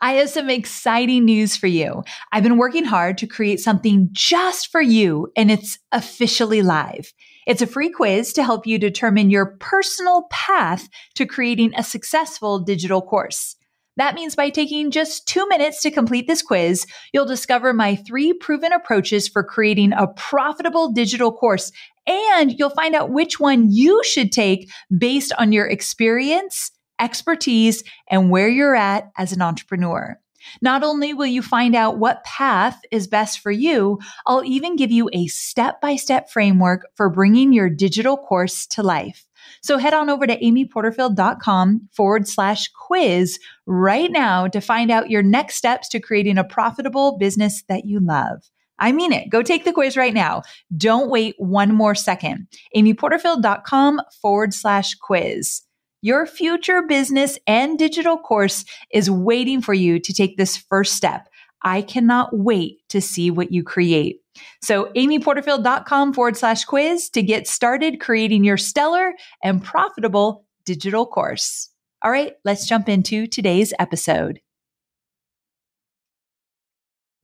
I have some exciting news for you. I've been working hard to create something just for you, and it's officially live. It's a free quiz to help you determine your personal path to creating a successful digital course. That means by taking just two minutes to complete this quiz, you'll discover my three proven approaches for creating a profitable digital course, and you'll find out which one you should take based on your experience expertise, and where you're at as an entrepreneur. Not only will you find out what path is best for you, I'll even give you a step by step framework for bringing your digital course to life. So head on over to amyporterfield.com forward slash quiz right now to find out your next steps to creating a profitable business that you love. I mean it. Go take the quiz right now. Don't wait one more second. amyporterfield.com forward slash quiz. Your future business and digital course is waiting for you to take this first step. I cannot wait to see what you create. So, amyporterfield.com forward slash quiz to get started creating your stellar and profitable digital course. All right, let's jump into today's episode.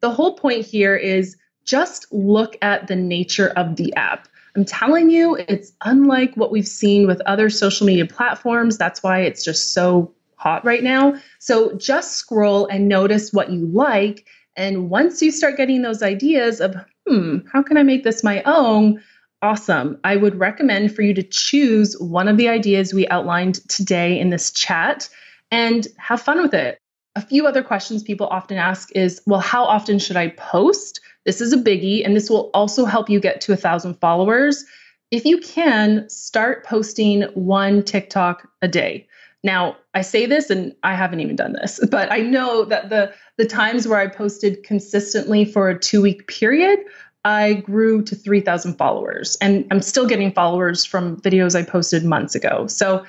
The whole point here is just look at the nature of the app. I'm telling you, it's unlike what we've seen with other social media platforms. That's why it's just so hot right now. So just scroll and notice what you like. And once you start getting those ideas of, hmm, how can I make this my own? Awesome. I would recommend for you to choose one of the ideas we outlined today in this chat and have fun with it. A few other questions people often ask is, well, how often should I post? This is a biggie, and this will also help you get to a thousand followers. If you can, start posting one TikTok a day. Now, I say this and I haven't even done this, but I know that the the times where I posted consistently for a 2-week period, I grew to 3,000 followers and I'm still getting followers from videos I posted months ago. So,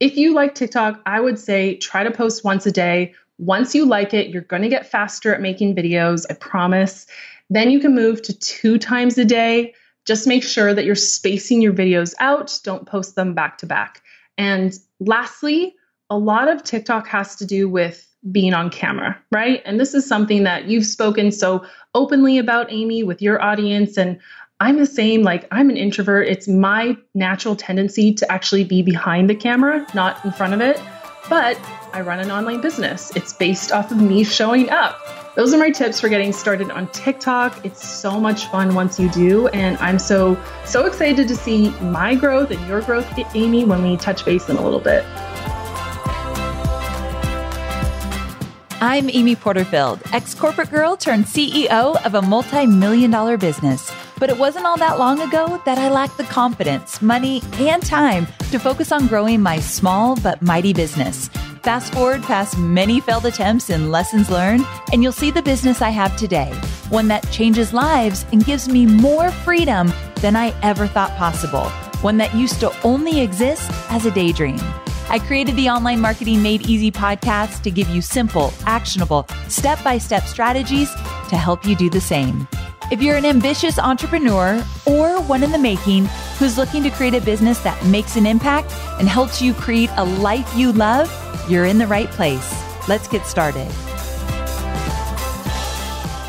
if you like TikTok, I would say try to post once a day. Once you like it, you're going to get faster at making videos, I promise. Then you can move to two times a day. Just make sure that you're spacing your videos out, don't post them back to back. And lastly, a lot of TikTok has to do with being on camera, right? And this is something that you've spoken so openly about, Amy, with your audience. And I'm the same, like, I'm an introvert. It's my natural tendency to actually be behind the camera, not in front of it. But I run an online business. It's based off of me showing up. Those are my tips for getting started on TikTok. It's so much fun once you do. And I'm so, so excited to see my growth and your growth, Amy, when we touch base in a little bit. I'm Amy Porterfield, ex corporate girl turned CEO of a multi million dollar business. But it wasn't all that long ago that I lacked the confidence, money, and time to focus on growing my small but mighty business. Fast forward past many failed attempts and lessons learned, and you'll see the business I have today one that changes lives and gives me more freedom than I ever thought possible, one that used to only exist as a daydream. I created the Online Marketing Made Easy podcast to give you simple, actionable, step by step strategies to help you do the same. If you're an ambitious entrepreneur or one in the making who's looking to create a business that makes an impact and helps you create a life you love, you're in the right place. Let's get started.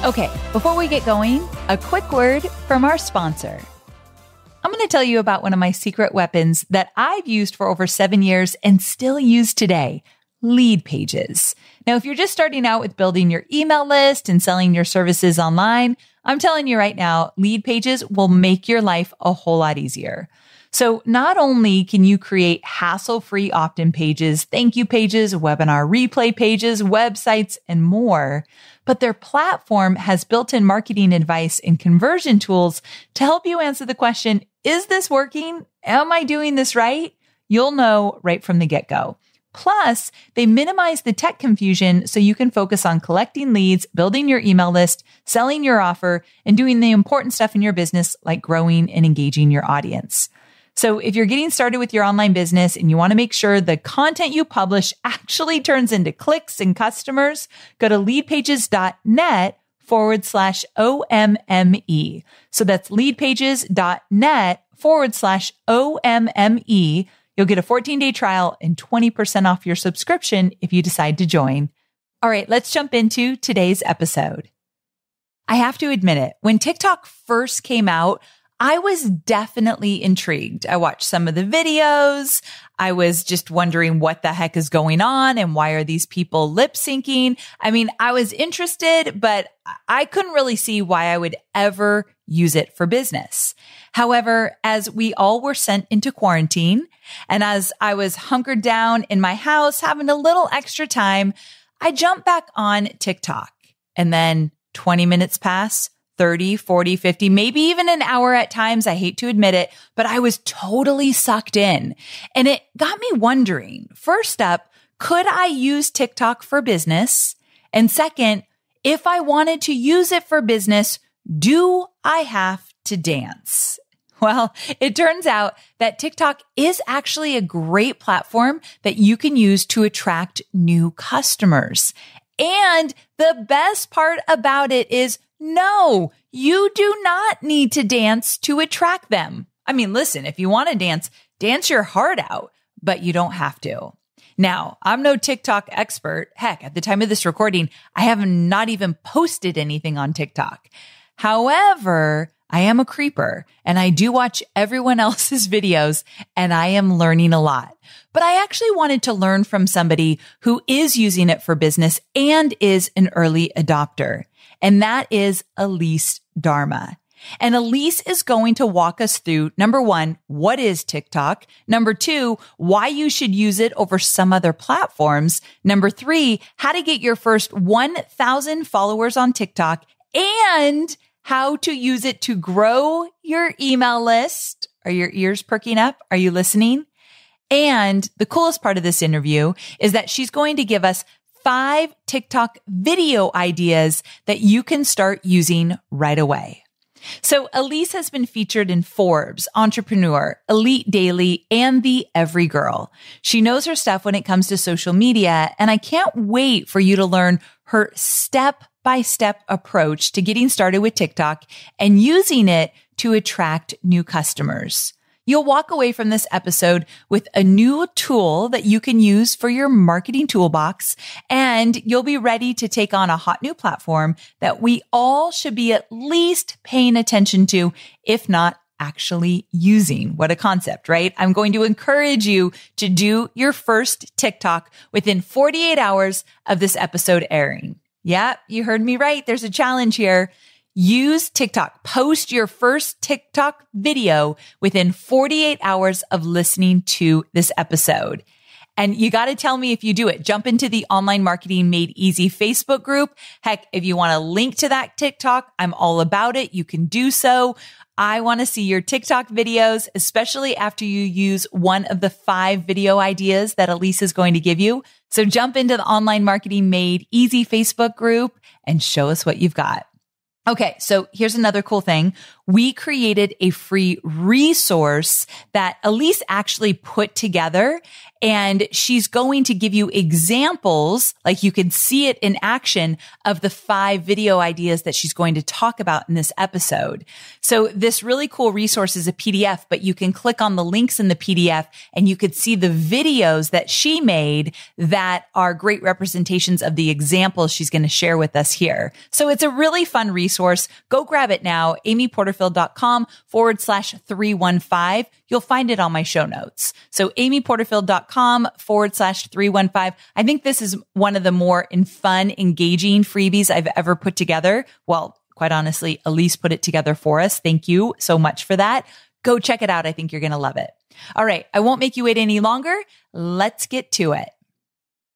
Okay, before we get going, a quick word from our sponsor. I'm going to tell you about one of my secret weapons that I've used for over seven years and still use today lead pages. Now, if you're just starting out with building your email list and selling your services online, I'm telling you right now, lead pages will make your life a whole lot easier. So not only can you create hassle-free opt-in pages, thank you pages, webinar replay pages, websites, and more, but their platform has built-in marketing advice and conversion tools to help you answer the question, is this working? Am I doing this right? You'll know right from the get-go. Plus, they minimize the tech confusion so you can focus on collecting leads, building your email list, selling your offer, and doing the important stuff in your business like growing and engaging your audience. So, if you're getting started with your online business and you want to make sure the content you publish actually turns into clicks and customers, go to leadpages.net forward slash OMME. So that's leadpages.net forward slash OMME You'll get a 14 day trial and 20% off your subscription if you decide to join. All right, let's jump into today's episode. I have to admit it, when TikTok first came out, I was definitely intrigued. I watched some of the videos. I was just wondering what the heck is going on and why are these people lip syncing? I mean, I was interested, but I couldn't really see why I would ever use it for business. However, as we all were sent into quarantine and as I was hunkered down in my house having a little extra time, I jumped back on TikTok and then 20 minutes pass, 30, 40, 50, maybe even an hour at times. I hate to admit it, but I was totally sucked in and it got me wondering. First up, could I use TikTok for business? And second, if I wanted to use it for business, do I have to dance? Well, it turns out that TikTok is actually a great platform that you can use to attract new customers. And the best part about it is no, you do not need to dance to attract them. I mean, listen, if you want to dance, dance your heart out, but you don't have to. Now, I'm no TikTok expert. Heck, at the time of this recording, I have not even posted anything on TikTok. However, I am a creeper and I do watch everyone else's videos and I am learning a lot. But I actually wanted to learn from somebody who is using it for business and is an early adopter. And that is Elise Dharma. And Elise is going to walk us through number one, what is TikTok? Number two, why you should use it over some other platforms. Number three, how to get your first 1000 followers on TikTok and how to use it to grow your email list. Are your ears perking up? Are you listening? And the coolest part of this interview is that she's going to give us five TikTok video ideas that you can start using right away. So Elise has been featured in Forbes, Entrepreneur, Elite Daily, and The Every Girl. She knows her stuff when it comes to social media, and I can't wait for you to learn her step by step approach to getting started with TikTok and using it to attract new customers. You'll walk away from this episode with a new tool that you can use for your marketing toolbox, and you'll be ready to take on a hot new platform that we all should be at least paying attention to, if not actually using. What a concept, right? I'm going to encourage you to do your first TikTok within 48 hours of this episode airing. Yep, you heard me right. There's a challenge here. Use TikTok. Post your first TikTok video within 48 hours of listening to this episode. And you got to tell me if you do it. Jump into the online marketing made easy Facebook group. Heck, if you want to link to that TikTok, I'm all about it. You can do so. I want to see your TikTok videos, especially after you use one of the five video ideas that Elise is going to give you. So jump into the Online Marketing Made Easy Facebook group and show us what you've got. Okay, so here's another cool thing we created a free resource that Elise actually put together. And she's going to give you examples, like you can see it in action of the five video ideas that she's going to talk about in this episode. So this really cool resource is a PDF, but you can click on the links in the PDF and you could see the videos that she made that are great representations of the examples she's going to share with us here. So it's a really fun resource. Go grab it now. Amy Porter amyporterfield.com forward slash 315. You'll find it on my show notes. So amyporterfield.com forward slash 315. I think this is one of the more fun, engaging freebies I've ever put together. Well, quite honestly, Elise put it together for us. Thank you so much for that. Go check it out. I think you're going to love it. All right. I won't make you wait any longer. Let's get to it.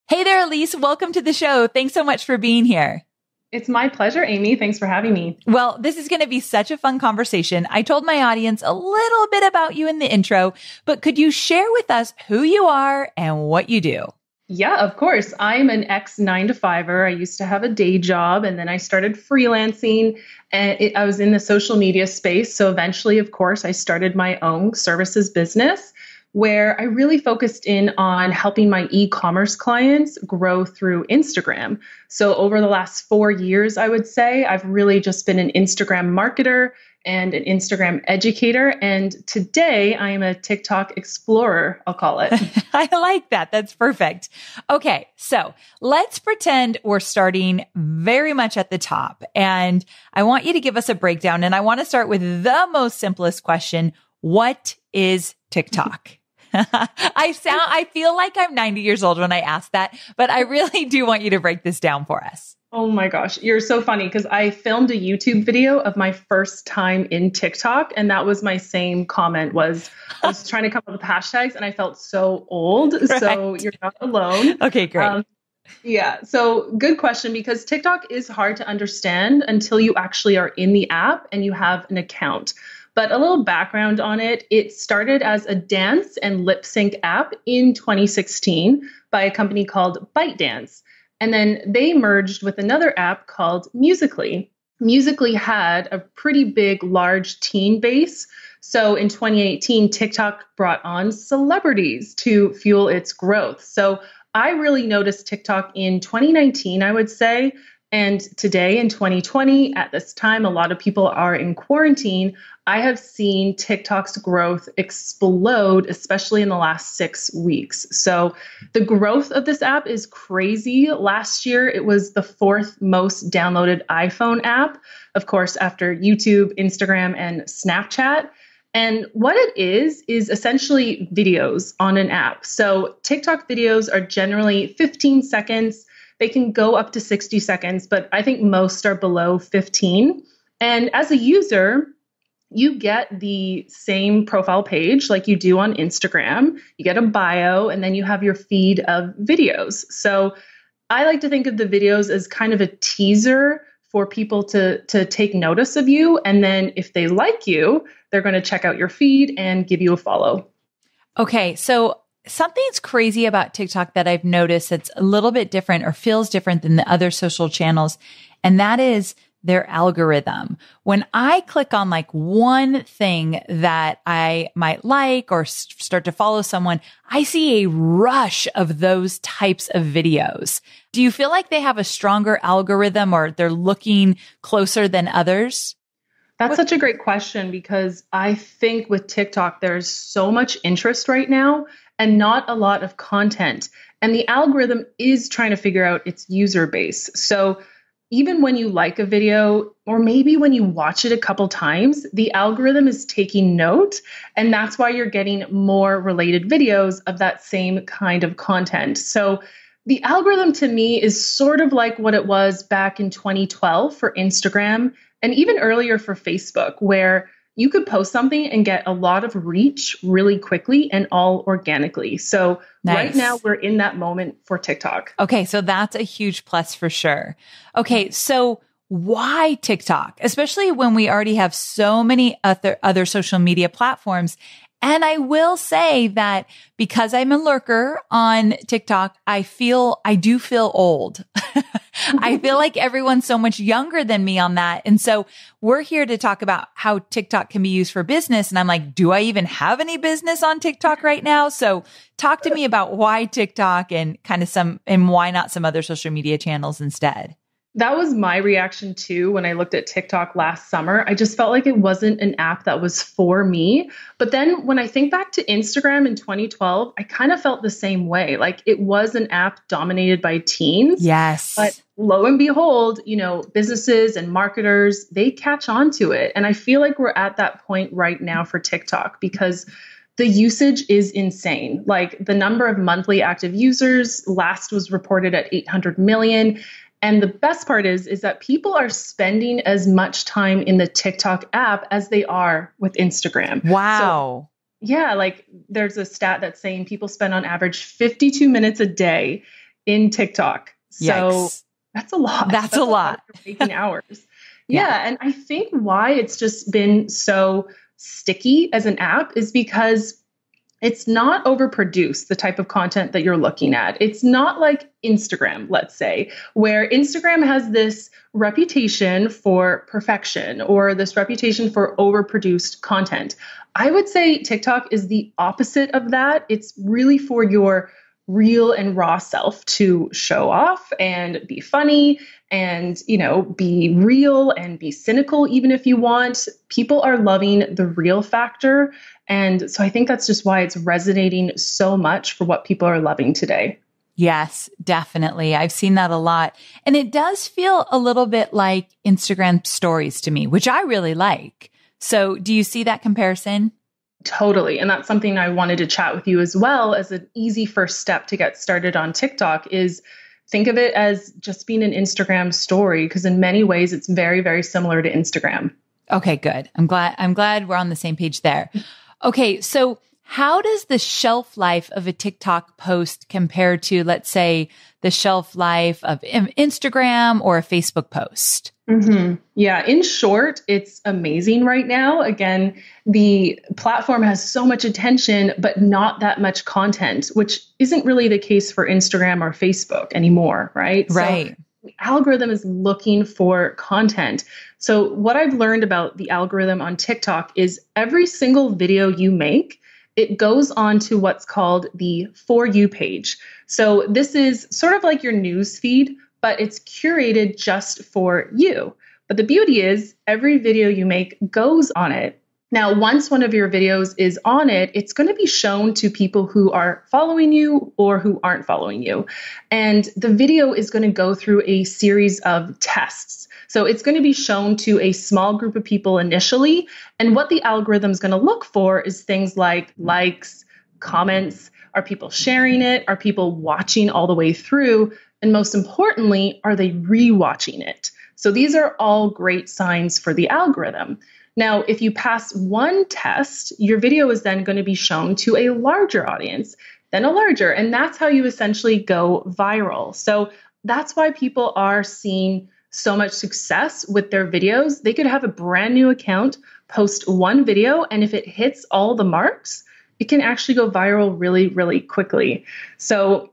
Hey there, Elise. Welcome to the show. Thanks so much for being here. It's my pleasure, Amy. Thanks for having me. Well, this is going to be such a fun conversation. I told my audience a little bit about you in the intro, but could you share with us who you are and what you do? Yeah, of course. I'm an ex nine to fiver. I used to have a day job and then I started freelancing and it, I was in the social media space. So eventually, of course, I started my own services business where I really focused in on helping my e commerce clients grow through Instagram. So, over the last four years, I would say I've really just been an Instagram marketer and an Instagram educator. And today I am a TikTok explorer, I'll call it. I like that. That's perfect. Okay. So let's pretend we're starting very much at the top. And I want you to give us a breakdown. And I want to start with the most simplest question What is TikTok? I sound, I feel like I'm 90 years old when I ask that, but I really do want you to break this down for us. Oh my gosh, you're so funny because I filmed a YouTube video of my first time in TikTok, and that was my same comment was I was trying to come up with hashtags, and I felt so old. Right. So you're not alone. Okay, great. Um, yeah. So, good question because TikTok is hard to understand until you actually are in the app and you have an account. But a little background on it it started as a dance and lip sync app in 2016 by a company called ByteDance. And then they merged with another app called Musically. Musically had a pretty big, large teen base. So in 2018, TikTok brought on celebrities to fuel its growth. So I really noticed TikTok in 2019, I would say, and today in 2020, at this time, a lot of people are in quarantine. I have seen TikTok's growth explode, especially in the last six weeks. So the growth of this app is crazy. Last year, it was the fourth most downloaded iPhone app, of course, after YouTube, Instagram, and Snapchat. And what it is, is essentially videos on an app. So TikTok videos are generally 15 seconds they can go up to 60 seconds, but I think most are below 15. And as a user, you get the same profile page like you do on Instagram. You get a bio, and then you have your feed of videos. So I like to think of the videos as kind of a teaser for people to to take notice of you and then if they like you they're going to check out your feed and give you a follow okay so something's crazy about TikTok that I've noticed that's a little bit different or feels different than the other social channels. And that is their algorithm. When I click on like one thing that I might like or s- start to follow someone, I see a rush of those types of videos. Do you feel like they have a stronger algorithm or they're looking closer than others? That's such a great question because I think with TikTok, there's so much interest right now and not a lot of content. And the algorithm is trying to figure out its user base. So even when you like a video, or maybe when you watch it a couple times, the algorithm is taking note. And that's why you're getting more related videos of that same kind of content. So the algorithm to me is sort of like what it was back in 2012 for Instagram and even earlier for Facebook, where you could post something and get a lot of reach really quickly and all organically. So nice. right now we're in that moment for TikTok. Okay, so that's a huge plus for sure. Okay, so why TikTok? Especially when we already have so many other other social media platforms. And I will say that because I'm a lurker on TikTok, I feel I do feel old. I feel like everyone's so much younger than me on that. And so we're here to talk about how TikTok can be used for business. And I'm like, do I even have any business on TikTok right now? So talk to me about why TikTok and kind of some, and why not some other social media channels instead that was my reaction too when I looked at TikTok last summer. I just felt like it wasn't an app that was for me. But then when I think back to Instagram in 2012, I kind of felt the same way. Like it was an app dominated by teens. Yes. But lo and behold, you know, businesses and marketers, they catch on to it. And I feel like we're at that point right now for TikTok because the usage is insane. Like the number of monthly active users last was reported at 800 million. And the best part is is that people are spending as much time in the TikTok app as they are with Instagram. Wow. So, yeah, like there's a stat that's saying people spend on average 52 minutes a day in TikTok. Yikes. So that's a lot. That's, that's a, lot. Making hours. yeah. yeah. And I think why it's just been so sticky as an app is because it's not overproduced the type of content that you're looking at it's not like instagram let's say where instagram has this reputation for perfection or this reputation for overproduced content i would say tiktok is the opposite of that it's really for your real and raw self to show off and be funny and you know be real and be cynical even if you want people are loving the real factor and so I think that's just why it's resonating so much for what people are loving today. Yes, definitely. I've seen that a lot. And it does feel a little bit like Instagram stories to me, which I really like. So, do you see that comparison? Totally. And that's something I wanted to chat with you as well as an easy first step to get started on TikTok is think of it as just being an Instagram story because in many ways it's very very similar to Instagram. Okay, good. I'm glad I'm glad we're on the same page there. Okay. So, how does the shelf life of a TikTok post compare to, let's say, the shelf life of Instagram or a Facebook post? Mm-hmm. Yeah, in short, it's amazing right now. Again, the platform has so much attention, but not that much content, which isn't really the case for Instagram or Facebook anymore, right? Right. So algorithm is looking for content. So, what I've learned about the algorithm on TikTok is every single video you make, it goes on to what's called the For You page. So, this is sort of like your news feed, but it's curated just for you. But the beauty is, every video you make goes on it. Now, once one of your videos is on it, it's going to be shown to people who are following you or who aren't following you. And the video is going to go through a series of tests. So it's going to be shown to a small group of people initially. And what the algorithm is going to look for is things like likes, comments. Are people sharing it? Are people watching all the way through? And most importantly, are they rewatching it? So these are all great signs for the algorithm. Now, if you pass one test, your video is then going to be shown to a larger audience, then a larger, and that's how you essentially go viral. So that's why people are seeing so much success with their videos. They could have a brand new account, post one video, and if it hits all the marks, it can actually go viral really, really quickly. So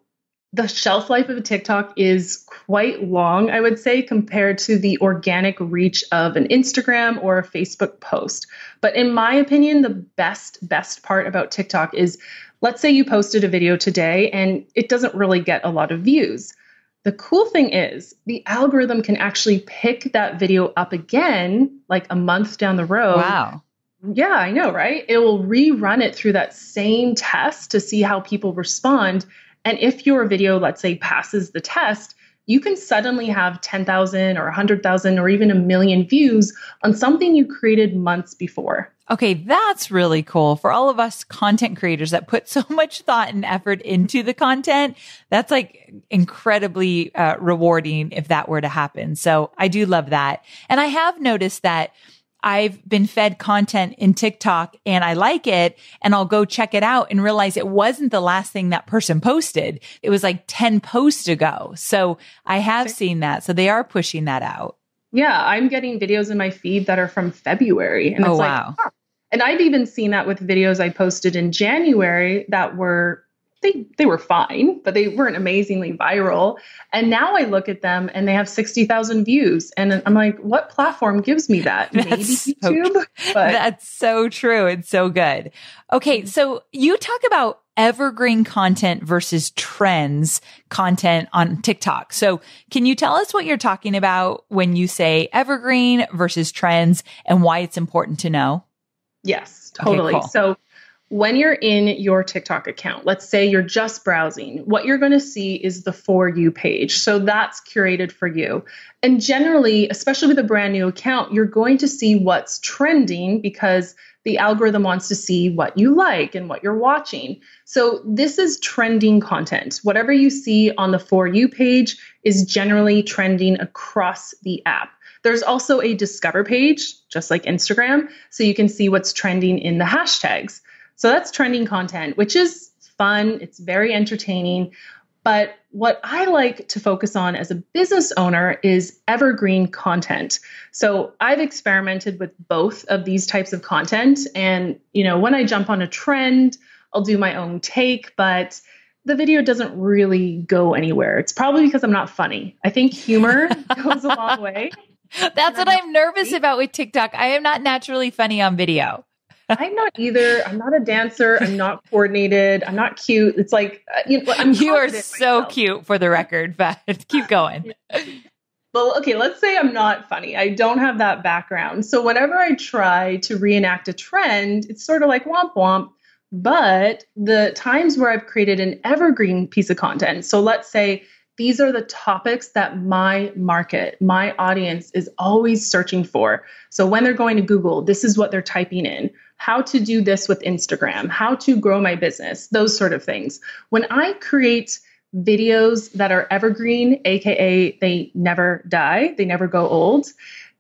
the shelf life of a TikTok is quite long, I would say, compared to the organic reach of an Instagram or a Facebook post. But in my opinion, the best, best part about TikTok is let's say you posted a video today and it doesn't really get a lot of views. The cool thing is, the algorithm can actually pick that video up again, like a month down the road. Wow. Yeah, I know, right? It will rerun it through that same test to see how people respond and if your video, let's say, passes the test, you can suddenly have 10,000 or 100,000 or even a million views on something you created months before. Okay, that's really cool. For all of us content creators that put so much thought and effort into the content, that's like incredibly uh, rewarding if that were to happen. So I do love that. And I have noticed that I've been fed content in TikTok and I like it and I'll go check it out and realize it wasn't the last thing that person posted. It was like 10 posts ago. So I have seen that. So they are pushing that out. Yeah, I'm getting videos in my feed that are from February. And oh, it's wow. like, huh. and I've even seen that with videos I posted in January that were they they were fine, but they weren't amazingly viral. And now I look at them and they have 60,000 views and I'm like, what platform gives me that? That's Maybe YouTube. So, that's so true and so good. Okay, so you talk about evergreen content versus trends content on TikTok. So, can you tell us what you're talking about when you say evergreen versus trends and why it's important to know? Yes, totally. Okay, cool. So, when you're in your TikTok account, let's say you're just browsing, what you're going to see is the For You page. So that's curated for you. And generally, especially with a brand new account, you're going to see what's trending because the algorithm wants to see what you like and what you're watching. So this is trending content. Whatever you see on the For You page is generally trending across the app. There's also a discover page, just like Instagram, so you can see what's trending in the hashtags. So that's trending content, which is fun, it's very entertaining. But what I like to focus on as a business owner is evergreen content. So I've experimented with both of these types of content. And, you know, when I jump on a trend, I'll do my own take, but the video doesn't really go anywhere. It's probably because I'm not funny. I think humor goes a long way. That's what I'm nervous about with TikTok. I am not naturally funny on video. I'm not either. I'm not a dancer. I'm not coordinated. I'm not cute. It's like uh, you know, I'm you are so myself. cute for the record, but keep going. well, okay, let's say I'm not funny. I don't have that background. So whenever I try to reenact a trend, it's sort of like womp womp. But the times where I've created an evergreen piece of content, so let's say these are the topics that my market, my audience is always searching for. So when they're going to Google, this is what they're typing in how to do this with Instagram, how to grow my business, those sort of things. When I create videos that are evergreen, AKA they never die, they never go old,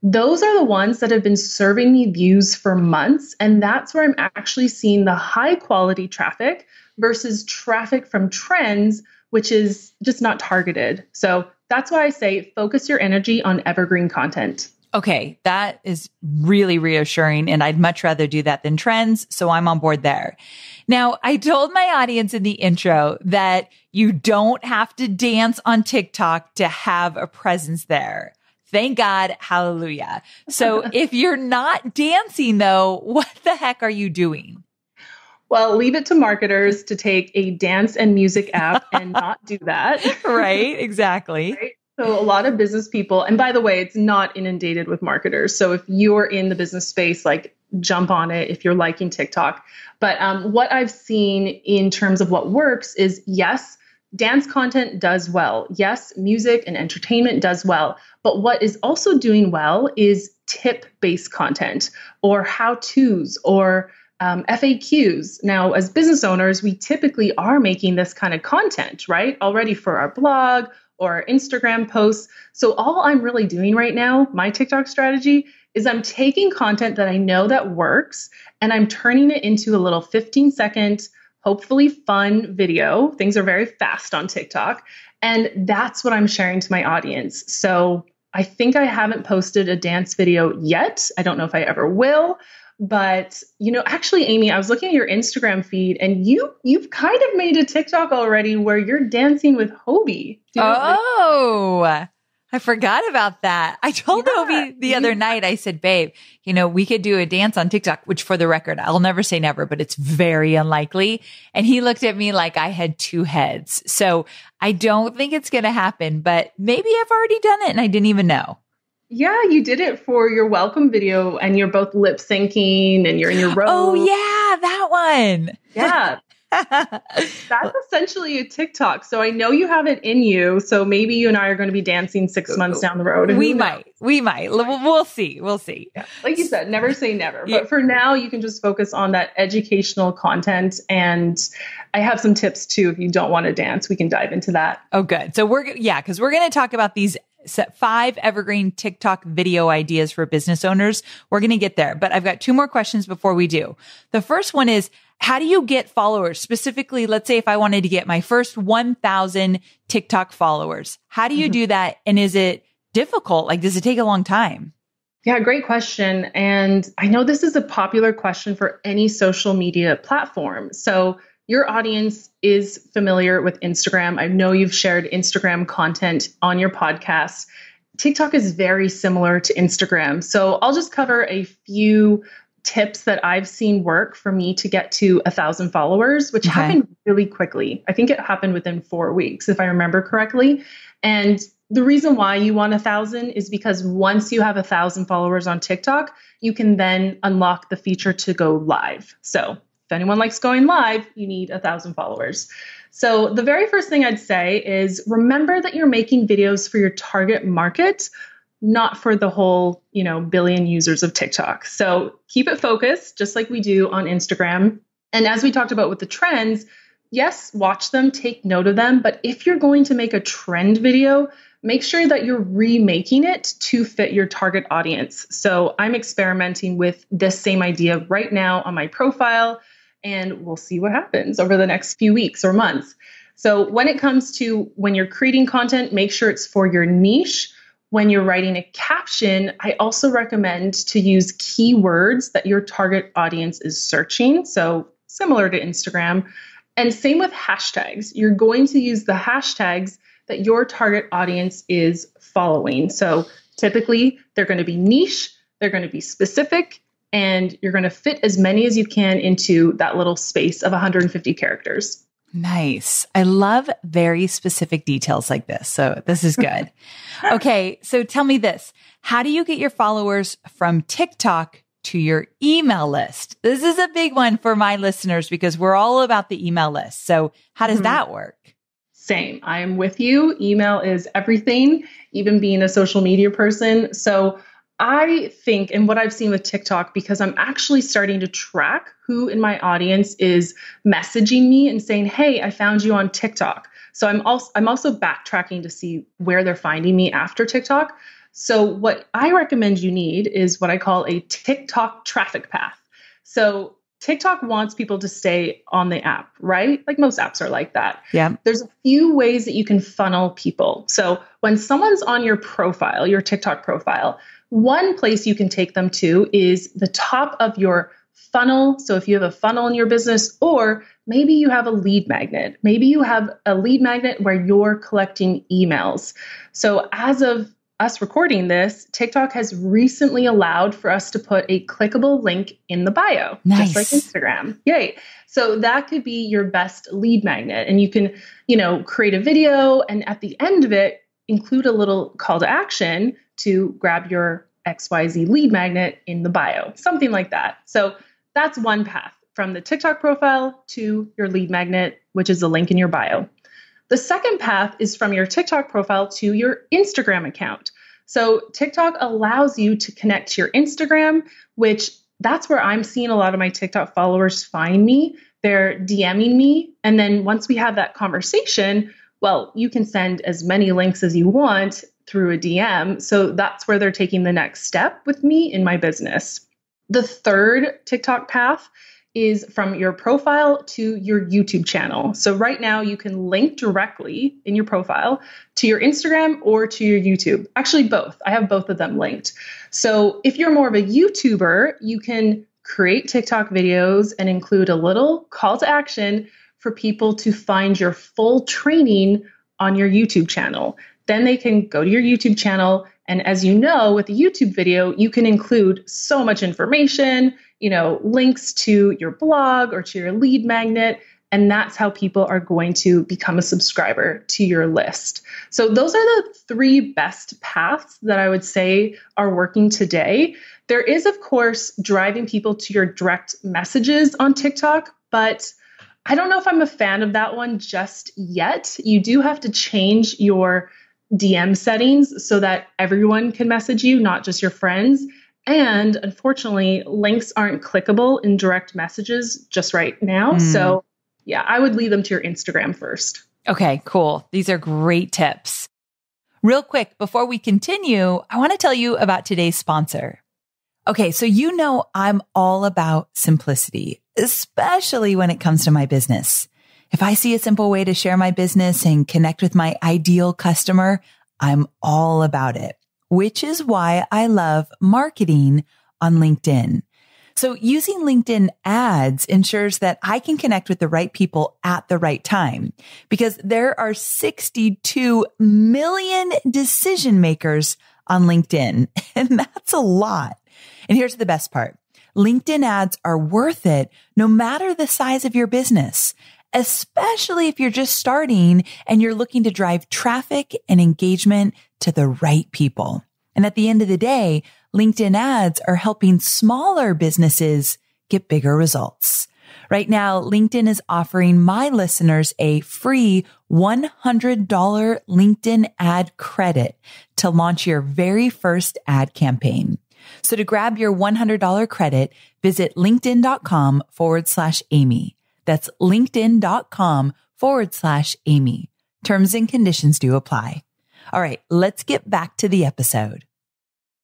those are the ones that have been serving me views for months. And that's where I'm actually seeing the high quality traffic versus traffic from trends, which is just not targeted. So that's why I say focus your energy on evergreen content. Okay, that is really reassuring. And I'd much rather do that than trends. So I'm on board there. Now, I told my audience in the intro that you don't have to dance on TikTok to have a presence there. Thank God. Hallelujah. So if you're not dancing though, what the heck are you doing? Well, leave it to marketers to take a dance and music app and not do that. right, exactly. Right? So a lot of business people, and by the way, it's not inundated with marketers. So if you're in the business space, like jump on it if you're liking TikTok. But um, what I've seen in terms of what works is yes, dance content does well. Yes, music and entertainment does well. But what is also doing well is tip based content or how to's or um, FAQs. Now, as business owners, we typically are making this kind of content, right? Already for our blog or Instagram posts. So all I'm really doing right now, my TikTok strategy is I'm taking content that I know that works and I'm turning it into a little 15 second hopefully fun video. Things are very fast on TikTok and that's what I'm sharing to my audience. So I think I haven't posted a dance video yet. I don't know if I ever will, but you know, actually, Amy, I was looking at your Instagram feed, and you you've kind of made a TikTok already where you're dancing with Hobie. know oh. I forgot about that. I told yeah. the other night, I said, babe, you know, we could do a dance on TikTok, which for the record, I'll never say never, but it's very unlikely. And he looked at me like I had two heads. So I don't think it's going to happen, but maybe I've already done it and I didn't even know. Yeah, you did it for your welcome video and you're both lip syncing and you're in your robe. Oh, yeah, that one. Yeah. That's essentially a TikTok. So I know you have it in you. So maybe you and I are going to be dancing six months down the road. We might. we might. We We'll see. We'll see. Yeah. Like you said, never say never. Yeah. But for now, you can just focus on that educational content. And I have some tips too. If you don't want to dance, we can dive into that. Oh, good. So we're, yeah, because we're going to talk about these set five evergreen TikTok video ideas for business owners. We're going to get there, but I've got two more questions before we do. The first one is, how do you get followers? Specifically, let's say if I wanted to get my first 1000 TikTok followers, how do you mm-hmm. do that? And is it difficult? Like, does it take a long time? Yeah, great question. And I know this is a popular question for any social media platform. So your audience is familiar with Instagram. I know you've shared Instagram content on your podcast. TikTok is very similar to Instagram. So I'll just cover a few tips that I've seen work for me to get to a thousand followers, which okay. happened really quickly. I think it happened within four weeks, if I remember correctly. And the reason why you want a thousand is because once you have a thousand followers on TikTok, you can then unlock the feature to go live. So if anyone likes going live, you need a thousand followers. So, the very first thing I'd say is remember that you're making videos for your target market, not for the whole, you know, billion users of TikTok. So, keep it focused, just like we do on Instagram. And as we talked about with the trends, yes, watch them, take note of them. But if you're going to make a trend video, make sure that you're remaking it to fit your target audience. So I'm experimenting with this same idea right now on my profile and we'll see what happens over the next few weeks or months. So, when it comes to when you're creating content, make sure it's for your niche. When you're writing a caption, I also recommend to use keywords that your target audience is searching. So, similar to Instagram. And same with hashtags. You're going to use the hashtags that your target audience is following. So, typically, they're going to be niche, they're going to be specific, and you're going to fit as many as you can into that little space of 150 characters. Nice. I love very specific details like this. So this is good. okay. So tell me this. How do you get your followers from TikTok to your email list? This is a big one for my listeners because we're all about the email list. So how does mm-hmm. that work? Same. I am with you. Email is everything, even being a social media person. So I think, and what I've seen with TikTok, because I'm actually starting to track who in my audience is messaging me and saying, "Hey, I found you on TikTok." So I'm also I'm also backtracking to see where they're finding me after TikTok. So what I recommend you need is what I call a TikTok traffic path. So TikTok wants people to stay on the app, right? Like most apps are like that. Yeah. There's a few ways that you can funnel people. So when someone's on your profile, your TikTok profile, one place you can take them to is the top of your funnel. So if you have a funnel in your business, or maybe you have a lead magnet, maybe you have a lead magnet where you're collecting emails. So as of us recording this, TikTok has recently allowed for us to put a clickable link in the bio, nice. just like Instagram. Yay. So that could be your best lead magnet. And you can, you know, create a video and at the end of it, include a little call to action to grab your XYZ lead magnet in the bio, something like that. So that's one path from the TikTok profile to your lead magnet, which is the link in your bio. The second path is from your TikTok profile to your Instagram account. So TikTok allows you to connect to your Instagram, which that's where I'm seeing a lot of my TikTok followers find me. They're DMing me. And then once we have that conversation, well, you can send as many links as you want through a DM. So that's where they're taking the next step with me in my business. The third TikTok path is from your profile to your YouTube channel. So right now you can link directly in your profile to your Instagram or to your YouTube. Actually both. I have both of them linked. So if you're more of a YouTuber, you can create TikTok videos and include a little call to action for people to find your full training on your YouTube channel. Then they can go to your YouTube channel. And as you know, with a YouTube video, you can include so much information, you know, links to your blog or to your lead magnet. And that's how people are going to become a subscriber to your list. So, those are the three best paths that I would say are working today. There is, of course, driving people to your direct messages on TikTok, but I don't know if I'm a fan of that one just yet. You do have to change your DM settings so that everyone can message you, not just your friends. And unfortunately, links aren't clickable in direct messages just right now. Mm. So, yeah, I would lead them to your Instagram first. Okay, cool. These are great tips. Real quick, before we continue, I want to tell you about today's sponsor. Okay, so you know I'm all about simplicity, especially when it comes to my business. If I see a simple way to share my business and connect with my ideal customer, I'm all about it, which is why I love marketing on LinkedIn. So using LinkedIn ads ensures that I can connect with the right people at the right time because there are 62 million decision makers on LinkedIn. And that's a lot. And here's the best part. LinkedIn ads are worth it no matter the size of your business especially if you're just starting and you're looking to drive traffic and engagement to the right people. And at the end of the day, LinkedIn ads are helping smaller businesses get bigger results. Right now, LinkedIn is offering my listeners a free $100 LinkedIn ad credit to launch your very first ad campaign. So to grab your $100 credit, visit linkedin.com forward slash Amy. That's linkedin.com forward slash Amy. Terms and conditions do apply. All right, let's get back to the episode.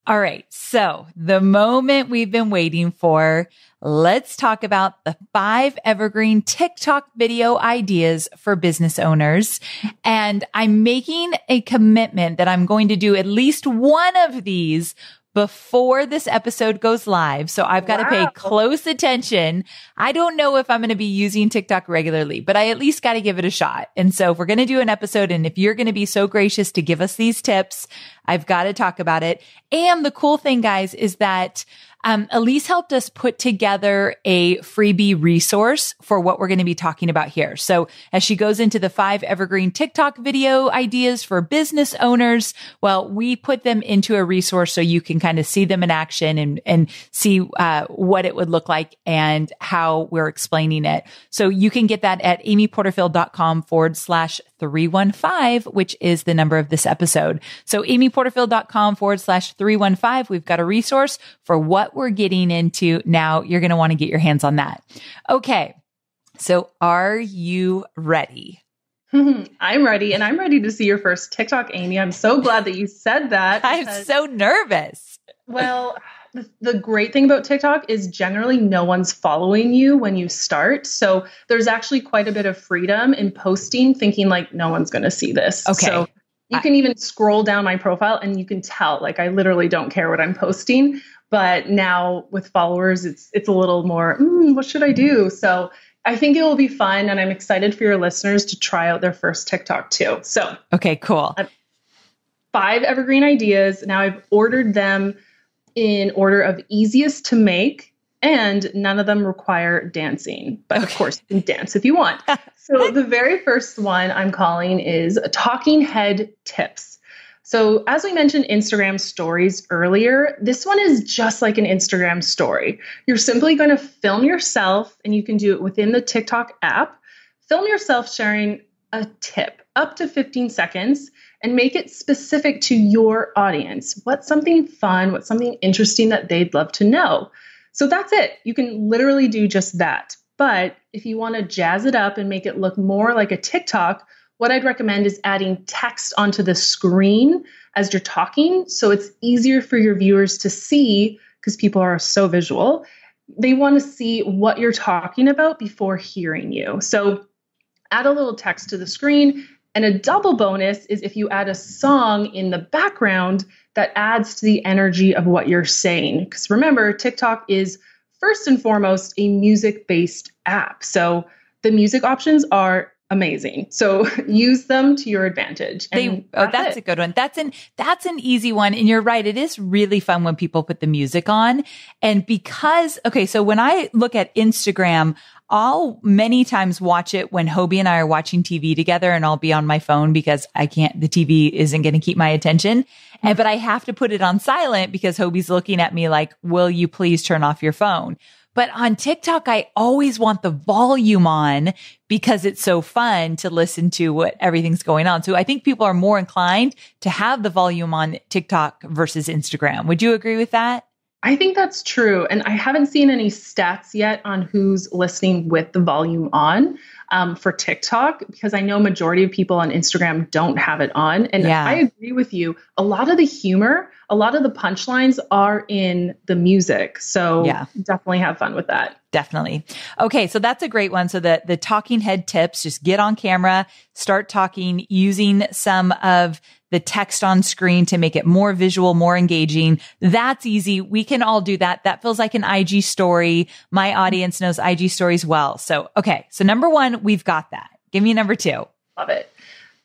All right, so the moment we've been waiting for, let's talk about the five evergreen TikTok video ideas for business owners. And I'm making a commitment that I'm going to do at least one of these before this episode goes live. So I've got wow. to pay close attention. I don't know if I'm going to be using TikTok regularly, but I at least got to give it a shot. And so if we're going to do an episode and if you're going to be so gracious to give us these tips, I've got to talk about it. And the cool thing, guys, is that um, Elise helped us put together a freebie resource for what we're going to be talking about here. So as she goes into the five evergreen TikTok video ideas for business owners, well, we put them into a resource so you can kind of see them in action and, and see uh, what it would look like and how we're explaining it. So you can get that at amyporterfield.com forward slash 315, which is the number of this episode. So amyporterfield.com forward slash 315. We've got a resource for what we're getting into now. You're going to want to get your hands on that. Okay. So are you ready? I'm ready and I'm ready to see your first TikTok, Amy. I'm so glad that you said that. I'm so nervous. Well, the, great thing about TikTok is generally no one's following you when you start. So there's actually quite a bit of freedom in posting, thinking like no one's going to see this. Okay. So you can even scroll down my profile and you can tell like I literally don't care what I'm posting. But now with followers, it's it's a little more. Mm, what should I do? So I think it will be fun, and I'm excited for your listeners to try out their first TikTok too. So okay, cool. Five evergreen ideas. Now I've ordered them in order of easiest to make, and none of them require dancing. But okay. of course, you can dance if you want. so the very first one I'm calling is Talking Head Tips. So, as we mentioned Instagram stories earlier, this one is just like an Instagram story. You're simply going to film yourself, and you can do it within the TikTok app. Film yourself sharing a tip up to 15 seconds and make it specific to your audience. What's something fun? What's something interesting that they'd love to know? So that's it. You can literally do just that. But if you want to jazz it up and make it look more like a TikTok, what I'd recommend is adding text onto the screen as you're talking so it's easier for your viewers to see because people are so visual. They want to see what you're talking about before hearing you. So add a little text to the screen and a double bonus is if you add a song in the background that adds to the energy of what you're saying. Because remember, TikTok is first and foremost a music based app. So the music options are amazing. So use them to your advantage. They, oh, that's, that's a good one. That's an that's an easy one. And you're right. It is really fun when people put the music on. And because okay, so when I look at Instagram, I'll many times watch it when Hobie and I are watching TV together and I'll be on my phone because I can't, the TV isn't going to keep my attention. And, but I have to put it on silent because Hobie's looking at me like, will you please turn off your phone? But on TikTok, I always want the volume on because it's so fun to listen to what everything's going on. So I think people are more inclined to have the volume on TikTok versus Instagram. Would you agree with that? I think that's true. And I haven't seen any stats yet on who's listening with the volume on um, for TikTok because I know majority of people on Instagram don't have it on. And yeah. I agree with you. A lot of the humor, a lot of the punchlines are in the music. So yeah. definitely have fun with that. Definitely. Okay, so that's a great one. So the the talking head tips, just get on camera, start talking using some of the text on screen to make it more visual, more engaging. That's easy. We can all do that. That feels like an IG story. My audience knows IG stories well. So, okay. So number one, we've got that. Give me number two. Love it.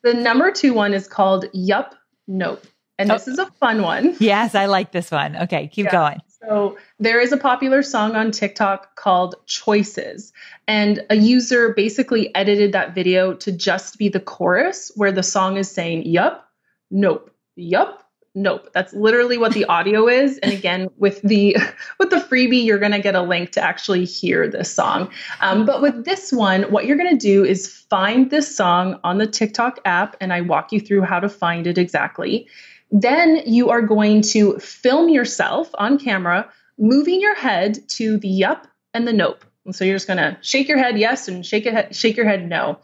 The number two one is called Yup, Nope. And oh. this is a fun one. Yes, I like this one. Okay, keep yeah. going. So there is a popular song on TikTok called Choices. And a user basically edited that video to just be the chorus where the song is saying, Yup, nope yup nope that's literally what the audio is and again with the with the freebie you're going to get a link to actually hear this song um, but with this one what you're going to do is find this song on the tiktok app and i walk you through how to find it exactly then you are going to film yourself on camera moving your head to the yup and the nope and so you're just going to shake your head yes and shake it shake your head no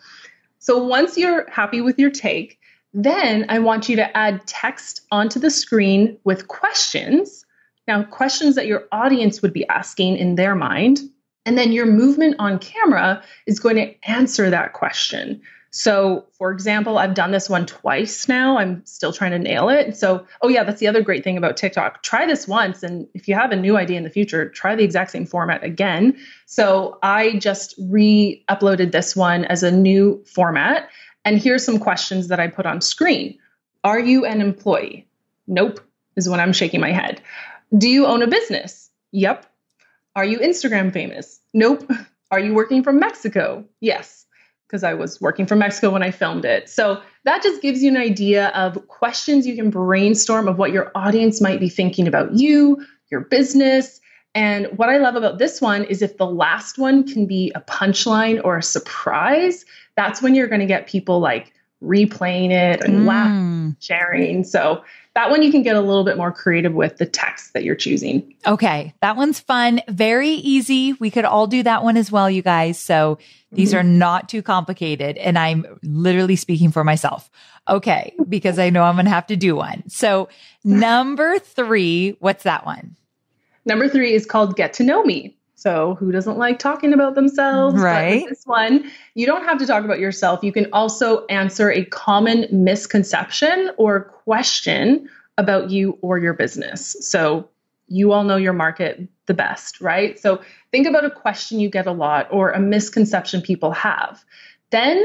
so once you're happy with your take then I want you to add text onto the screen with questions. Now, questions that your audience would be asking in their mind. And then your movement on camera is going to answer that question. So, for example, I've done this one twice now. I'm still trying to nail it. So, oh, yeah, that's the other great thing about TikTok. Try this once. And if you have a new idea in the future, try the exact same format again. So, I just re uploaded this one as a new format. And here's some questions that I put on screen Are you an employee? Nope, is when I'm shaking my head. Do you own a business? Yep. Are you Instagram famous? Nope. Are you working from Mexico? Yes, because I was working from Mexico when I filmed it. So that just gives you an idea of questions you can brainstorm of what your audience might be thinking about you, your business. And what I love about this one is if the last one can be a punchline or a surprise, that's when you're going to get people like replaying it and mm. laughing, sharing. So that one you can get a little bit more creative with the text that you're choosing. Okay. That one's fun, very easy. We could all do that one as well, you guys. So these mm-hmm. are not too complicated. And I'm literally speaking for myself. Okay. Because I know I'm going to have to do one. So number three, what's that one? Number three is called Get to Know Me. So, who doesn't like talking about themselves? Right. this one, you don't have to talk about yourself. You can also answer a common misconception or question about you or your business. So, you all know your market the best, right? So, think about a question you get a lot or a misconception people have. Then,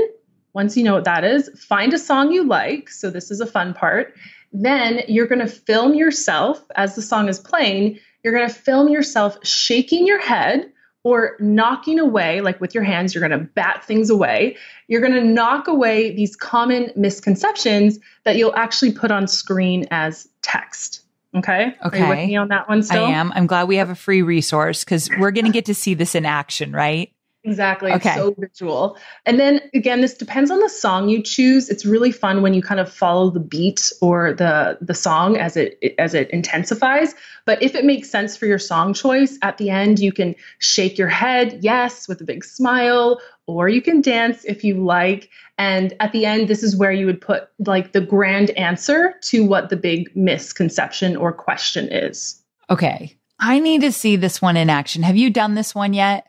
once you know what that is, find a song you like. So, this is a fun part. Then you're going to film yourself as the song is playing you're going to film yourself shaking your head or knocking away, like with your hands, you're going to bat things away. You're going to knock away these common misconceptions that you'll actually put on screen as text. Okay. Okay. Are you with me on that one still? I am. I'm glad we have a free resource because we're going to get to see this in action, right? Exactly. Okay. It's so visual. And then again, this depends on the song you choose. It's really fun when you kind of follow the beat or the the song as it as it intensifies. But if it makes sense for your song choice, at the end you can shake your head, yes, with a big smile, or you can dance if you like. And at the end, this is where you would put like the grand answer to what the big misconception or question is. Okay. I need to see this one in action. Have you done this one yet?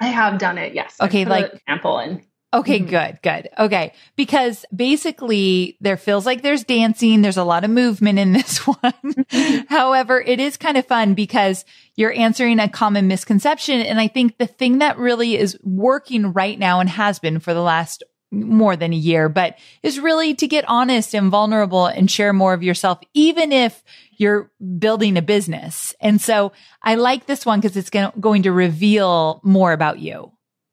I have done it. Yes. Okay. Like sample and. Okay, mm-hmm. good, good. Okay. Because basically there feels like there's dancing. There's a lot of movement in this one. Mm-hmm. However, it is kind of fun because you're answering a common misconception. And I think the thing that really is working right now and has been for the last more than a year, but is really to get honest and vulnerable and share more of yourself, even if you're building a business. And so I like this one because it's going to reveal more about you.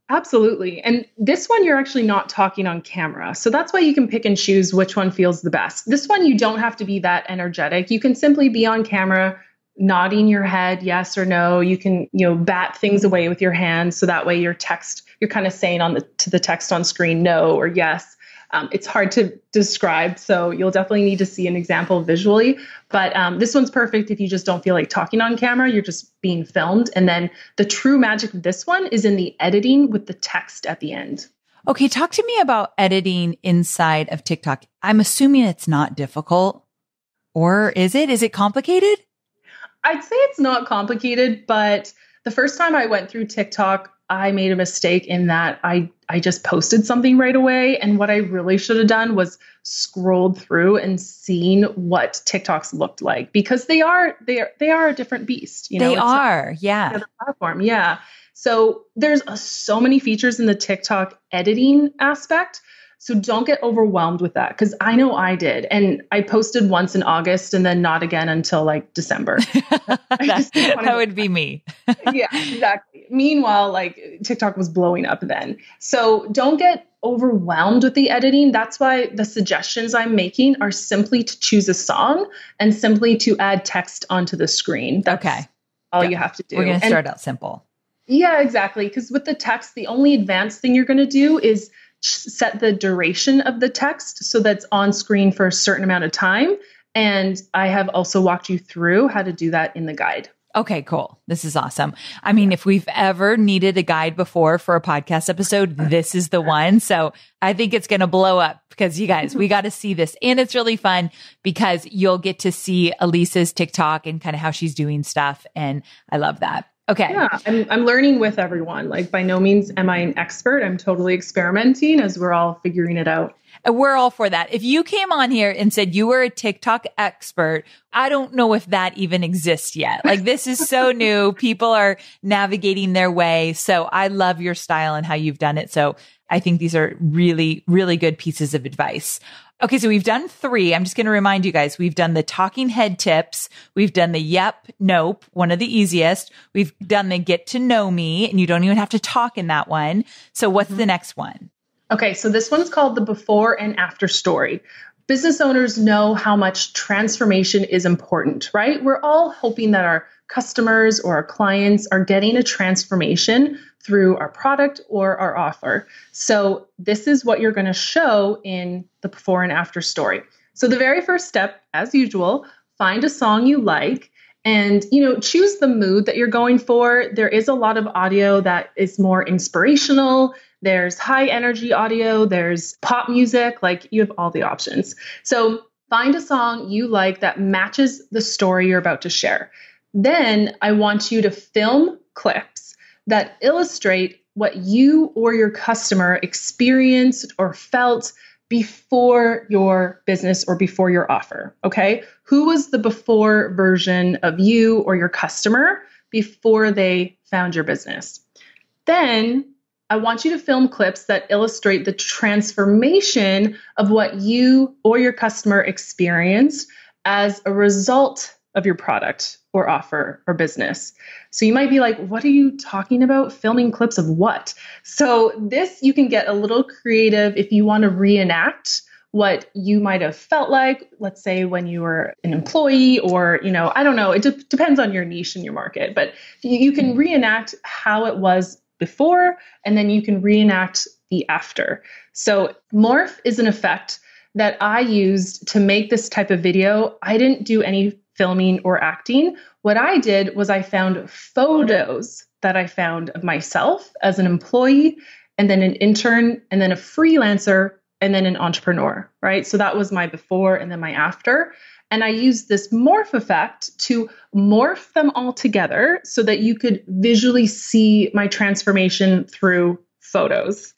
Absolutely. And this one, you're actually not talking on camera. So that's why you can pick and choose which one feels the best. This one, you don't have to be that energetic. You can simply be on camera, nodding your head, yes or no. You can, you know, bat things away with your hands. So that way your text, you're kind of saying on the, to the text on screen, no or yes um, it's hard to describe. So you'll definitely need to see an example visually. But um, this one's perfect if you just don't feel like talking on camera, you're just being filmed. And then the true magic of this one is in the editing with the text at the end. Okay, talk to me about editing inside of TikTok. I'm assuming it's not difficult, or is it? Is it complicated? I'd say it's not complicated, but the first time I went through TikTok, I made a mistake in that I I just posted something right away. And what I really should have done was scrolled through and seen what TikToks looked like because they are they are they are a different beast. You know, they are, yeah. Platform, yeah. So there's uh, so many features in the TikTok editing aspect so don't get overwhelmed with that because I know I did. And I posted once in August and then not again until like December. that, that would be me. yeah, exactly. Meanwhile, like TikTok was blowing up then. So don't get overwhelmed with the editing. That's why the suggestions I'm making are simply to choose a song and simply to add text onto the screen. That's okay. All yep. you have to do. We're going to start out simple. Yeah, exactly. Because with the text, the only advanced thing you're going to do is set the duration of the text so that's on screen for a certain amount of time. And I have also walked you through how to do that in the guide. Okay, cool. This is awesome. I mean, if we've ever needed a guide before for a podcast episode, this is the one. So I think it's going to blow up because you guys, we got to see this. And it's really fun because you'll get to see Elisa's TikTok and kind of how she's doing stuff. And I love that. Okay. Yeah, I'm, I'm learning with everyone. Like, by no means am I an expert. I'm totally experimenting as we're all figuring it out. We're all for that. If you came on here and said you were a TikTok expert, I don't know if that even exists yet. Like, this is so new. People are navigating their way. So, I love your style and how you've done it. So, I think these are really, really good pieces of advice. Okay, so we've done three. I'm just going to remind you guys we've done the talking head tips, we've done the yep, nope, one of the easiest. We've done the get to know me, and you don't even have to talk in that one. So, what's mm-hmm. the next one? Okay, so this one's called the before and after story. Business owners know how much transformation is important, right? We're all hoping that our customers or our clients are getting a transformation through our product or our offer. So, this is what you're going to show in the before and after story. So, the very first step, as usual, find a song you like and you know choose the mood that you're going for there is a lot of audio that is more inspirational there's high energy audio there's pop music like you have all the options so find a song you like that matches the story you're about to share then i want you to film clips that illustrate what you or your customer experienced or felt before your business or before your offer. Okay. Who was the before version of you or your customer before they found your business? Then I want you to film clips that illustrate the transformation of what you or your customer experienced as a result of your product or offer or business. So you might be like, what are you talking about? Filming clips of what? So this you can get a little creative if you want to reenact what you might have felt like let's say when you were an employee or you know i don't know it de- depends on your niche and your market but you, you can reenact how it was before and then you can reenact the after so morph is an effect that I used to make this type of video. I didn't do any filming or acting. What I did was I found photos that I found of myself as an employee and then an intern and then a freelancer and then an entrepreneur, right? So that was my before and then my after. And I used this morph effect to morph them all together so that you could visually see my transformation through photos.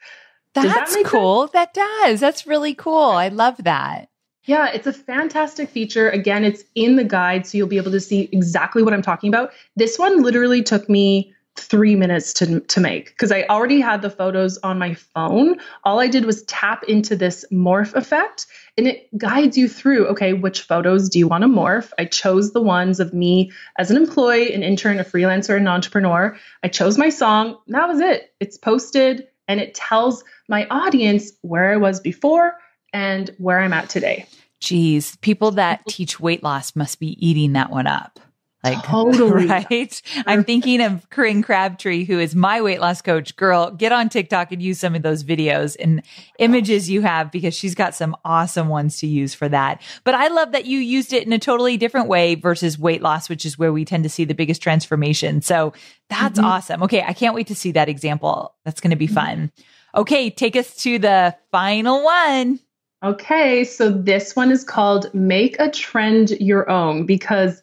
That's that cool. Sense? That does. That's really cool. I love that. Yeah, it's a fantastic feature. Again, it's in the guide, so you'll be able to see exactly what I'm talking about. This one literally took me three minutes to, to make because I already had the photos on my phone. All I did was tap into this morph effect and it guides you through okay, which photos do you want to morph? I chose the ones of me as an employee, an intern, a freelancer, an entrepreneur. I chose my song. that was it. It's posted and it tells my audience where I was before, and where I'm at today. Geez, people that teach weight loss must be eating that one up. Like totally right. I'm thinking of Corinne Crabtree, who is my weight loss coach. Girl, get on TikTok and use some of those videos and images you have because she's got some awesome ones to use for that. But I love that you used it in a totally different way versus weight loss, which is where we tend to see the biggest transformation. So that's mm-hmm. awesome. Okay, I can't wait to see that example. That's going to be mm-hmm. fun. Okay, take us to the final one. Okay, so this one is called Make a Trend Your Own because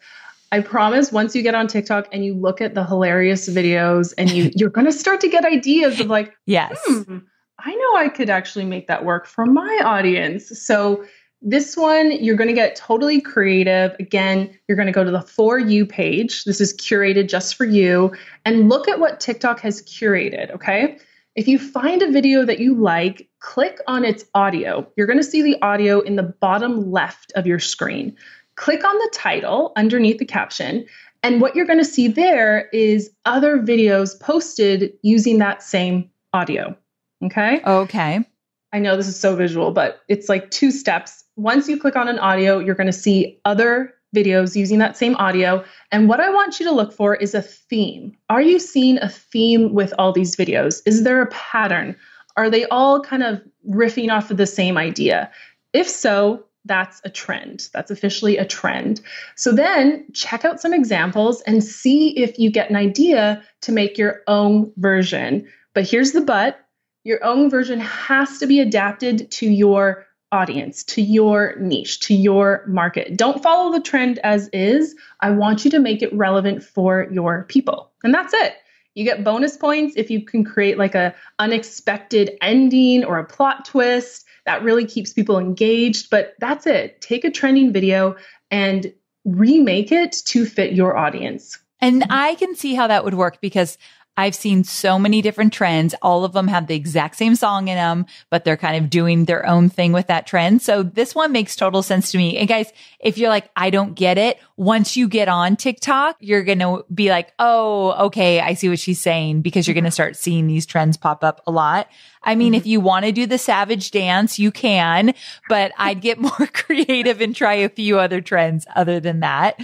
I promise once you get on TikTok and you look at the hilarious videos and you you're going to start to get ideas of like, yes. Hmm, I know I could actually make that work for my audience. So this one, you're going to get totally creative. Again, you're going to go to the For You page. This is curated just for you and look at what TikTok has curated. Okay. If you find a video that you like, click on its audio. You're going to see the audio in the bottom left of your screen. Click on the title underneath the caption, and what you're going to see there is other videos posted using that same audio. Okay? Okay. I know this is so visual, but it's like two steps. Once you click on an audio, you're going to see other videos using that same audio. And what I want you to look for is a theme. Are you seeing a theme with all these videos? Is there a pattern? Are they all kind of riffing off of the same idea? If so, that's a trend. That's officially a trend. So then check out some examples and see if you get an idea to make your own version. But here's the but your own version has to be adapted to your audience, to your niche, to your market. Don't follow the trend as is. I want you to make it relevant for your people. And that's it. You get bonus points if you can create like a unexpected ending or a plot twist. That really keeps people engaged, but that's it. Take a trending video and remake it to fit your audience. And I can see how that would work because I've seen so many different trends. All of them have the exact same song in them, but they're kind of doing their own thing with that trend. So this one makes total sense to me. And guys, if you're like, I don't get it, once you get on TikTok, you're going to be like, oh, okay, I see what she's saying because you're going to start seeing these trends pop up a lot. I mean, mm-hmm. if you want to do the savage dance, you can, but I'd get more creative and try a few other trends other than that.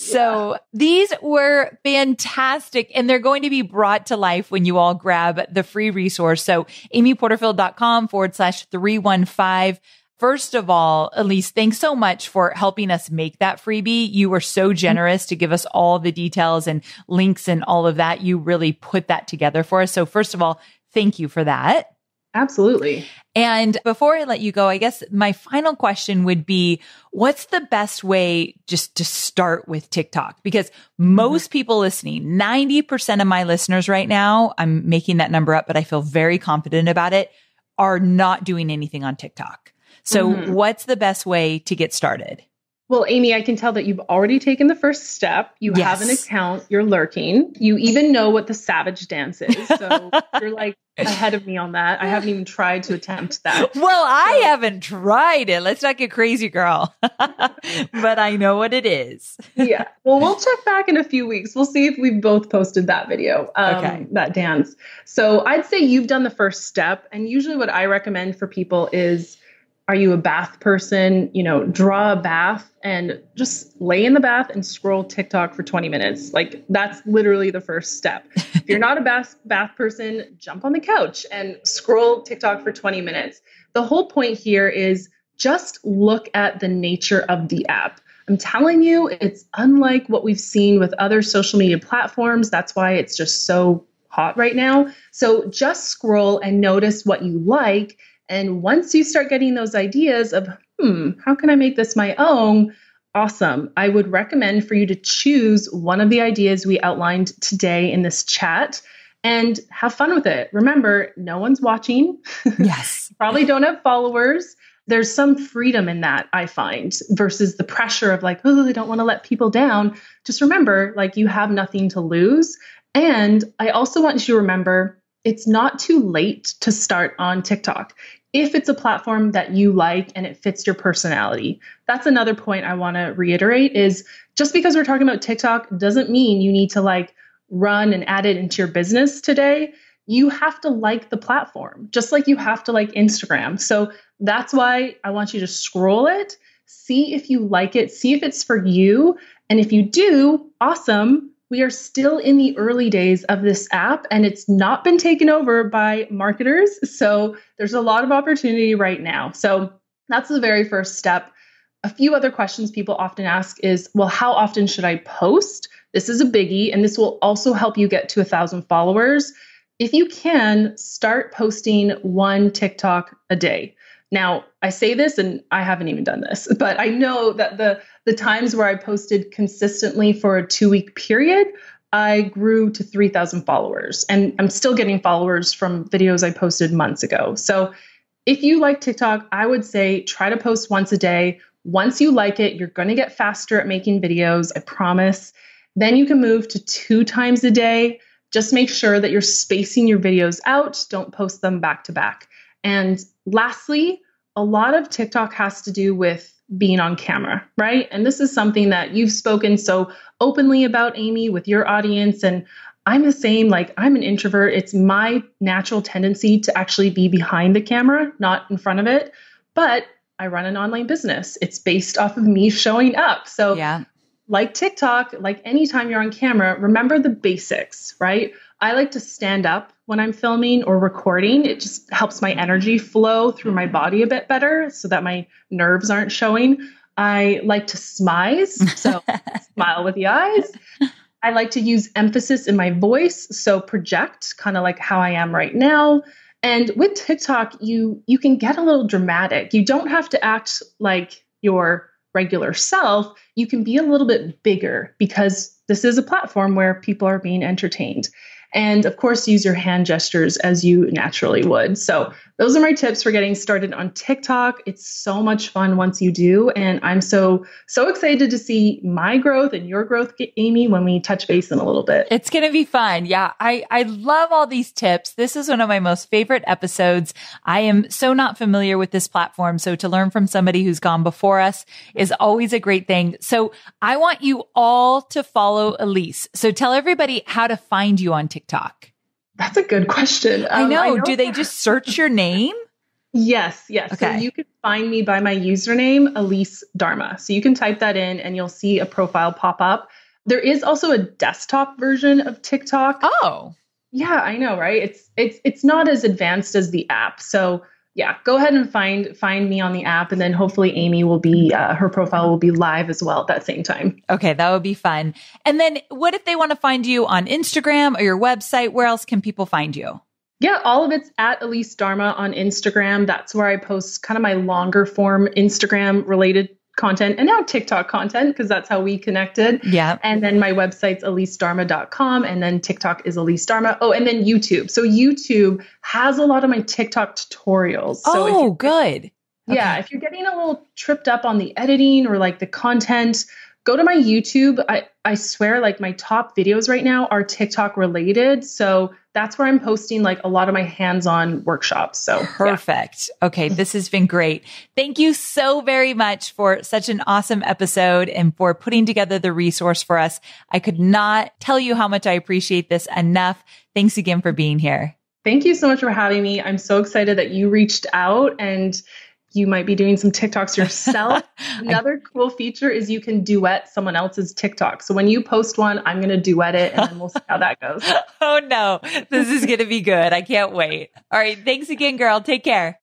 So yeah. these were fantastic and they're going to be brought to life when you all grab the free resource. So amyporterfield.com forward slash 315. First of all, Elise, thanks so much for helping us make that freebie. You were so generous to give us all the details and links and all of that. You really put that together for us. So first of all, thank you for that. Absolutely. And before I let you go, I guess my final question would be what's the best way just to start with TikTok? Because mm-hmm. most mm-hmm. people listening, 90% of my listeners right now, I'm making that number up, but I feel very confident about it, are not doing anything on TikTok. So, mm-hmm. what's the best way to get started? Well, Amy, I can tell that you've already taken the first step. You yes. have an account, you're lurking. You even know what the savage dance is. So you're like ahead of me on that. I haven't even tried to attempt that. Well, I so. haven't tried it. Let's not get crazy, girl. but I know what it is. yeah. Well, we'll check back in a few weeks. We'll see if we've both posted that video, um, okay. that dance. So I'd say you've done the first step. And usually, what I recommend for people is are you a bath person? You know, draw a bath and just lay in the bath and scroll TikTok for 20 minutes. Like that's literally the first step. if you're not a bath bath person, jump on the couch and scroll TikTok for 20 minutes. The whole point here is just look at the nature of the app. I'm telling you, it's unlike what we've seen with other social media platforms. That's why it's just so hot right now. So just scroll and notice what you like and once you start getting those ideas of, hmm, how can I make this my own? Awesome. I would recommend for you to choose one of the ideas we outlined today in this chat and have fun with it. Remember, no one's watching. Yes. Probably don't have followers. There's some freedom in that, I find, versus the pressure of like, oh, they don't want to let people down. Just remember, like, you have nothing to lose. And I also want you to remember it's not too late to start on TikTok if it's a platform that you like and it fits your personality. That's another point I want to reiterate is just because we're talking about TikTok doesn't mean you need to like run and add it into your business today. You have to like the platform, just like you have to like Instagram. So that's why I want you to scroll it, see if you like it, see if it's for you, and if you do, awesome, we are still in the early days of this app and it's not been taken over by marketers. So there's a lot of opportunity right now. So that's the very first step. A few other questions people often ask is well, how often should I post? This is a biggie, and this will also help you get to a thousand followers. If you can, start posting one TikTok a day. Now, I say this and I haven't even done this, but I know that the the times where I posted consistently for a two week period, I grew to 3,000 followers. And I'm still getting followers from videos I posted months ago. So if you like TikTok, I would say try to post once a day. Once you like it, you're going to get faster at making videos, I promise. Then you can move to two times a day. Just make sure that you're spacing your videos out, don't post them back to back. And lastly, a lot of TikTok has to do with being on camera, right? And this is something that you've spoken so openly about, Amy, with your audience. And I'm the same, like, I'm an introvert. It's my natural tendency to actually be behind the camera, not in front of it. But I run an online business, it's based off of me showing up. So, yeah like TikTok, like anytime you're on camera, remember the basics, right? I like to stand up when I'm filming or recording. It just helps my energy flow through my body a bit better so that my nerves aren't showing. I like to smize, so smile with the eyes. I like to use emphasis in my voice, so project kind of like how I am right now. And with TikTok, you you can get a little dramatic. You don't have to act like you're regular self, you can be a little bit bigger because this is a platform where people are being entertained. And of course, use your hand gestures as you naturally would. So, those are my tips for getting started on TikTok. It's so much fun once you do. And I'm so, so excited to see my growth and your growth, Amy, when we touch base in a little bit. It's going to be fun. Yeah. I, I love all these tips. This is one of my most favorite episodes. I am so not familiar with this platform. So, to learn from somebody who's gone before us is always a great thing. So, I want you all to follow Elise. So, tell everybody how to find you on TikTok. TikTok? That's a good question. Um, I, know. I, know. Do they just search your name? Yes, yes. Okay. So you can find me by my username, Elise Dharma. So you can type that in and you'll see a profile pop up. There is also a desktop version of TikTok. Oh. Yeah, I know, right? It's it's it's not as advanced as the app. So yeah, go ahead and find find me on the app, and then hopefully Amy will be uh, her profile will be live as well at that same time. Okay, that would be fun. And then, what if they want to find you on Instagram or your website? Where else can people find you? Yeah, all of it's at Elise Dharma on Instagram. That's where I post kind of my longer form Instagram related content and now TikTok content because that's how we connected. Yeah. And then my website's elisedharma.com and then TikTok is Elise Dharma. Oh, and then YouTube. So YouTube has a lot of my TikTok tutorials. So oh, good. Yeah. Okay. If you're getting a little tripped up on the editing or like the content, go to my YouTube. I, I swear, like my top videos right now are TikTok related. So that's where I'm posting, like a lot of my hands on workshops. So perfect. Yeah. Okay. This has been great. Thank you so very much for such an awesome episode and for putting together the resource for us. I could not tell you how much I appreciate this enough. Thanks again for being here. Thank you so much for having me. I'm so excited that you reached out and you might be doing some TikToks yourself. Another cool feature is you can duet someone else's TikTok. So when you post one, I'm going to duet it and then we'll see how that goes. oh no, this is going to be good. I can't wait. All right. Thanks again, girl. Take care.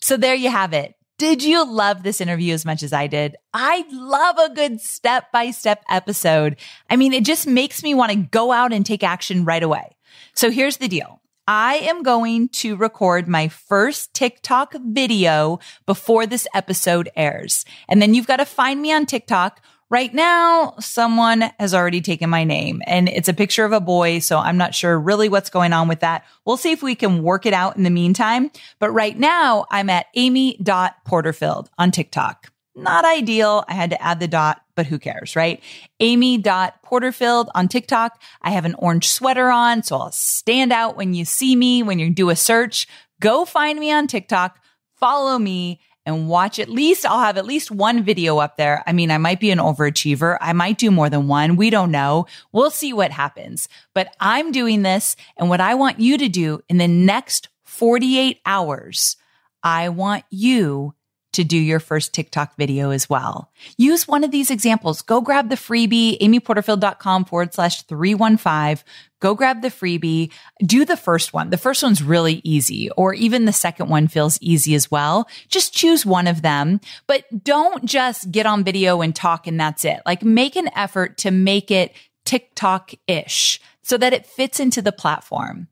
So there you have it. Did you love this interview as much as I did? I love a good step by step episode. I mean, it just makes me want to go out and take action right away. So here's the deal. I am going to record my first TikTok video before this episode airs. And then you've got to find me on TikTok. Right now, someone has already taken my name and it's a picture of a boy. So I'm not sure really what's going on with that. We'll see if we can work it out in the meantime. But right now I'm at amy.porterfield on TikTok. Not ideal. I had to add the dot, but who cares, right? Amy.porterfield on TikTok. I have an orange sweater on, so I'll stand out when you see me, when you do a search. Go find me on TikTok, follow me, and watch at least, I'll have at least one video up there. I mean, I might be an overachiever. I might do more than one. We don't know. We'll see what happens. But I'm doing this, and what I want you to do in the next 48 hours, I want you to do your first TikTok video as well. Use one of these examples. Go grab the freebie, amyporterfield.com forward slash 315. Go grab the freebie. Do the first one. The first one's really easy, or even the second one feels easy as well. Just choose one of them, but don't just get on video and talk and that's it. Like make an effort to make it TikTok ish so that it fits into the platform.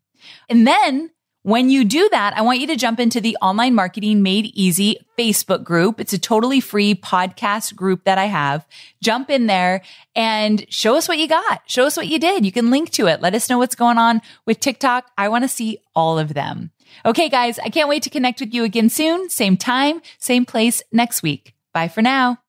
And then when you do that, I want you to jump into the Online Marketing Made Easy Facebook group. It's a totally free podcast group that I have. Jump in there and show us what you got. Show us what you did. You can link to it. Let us know what's going on with TikTok. I want to see all of them. Okay, guys, I can't wait to connect with you again soon. Same time, same place next week. Bye for now.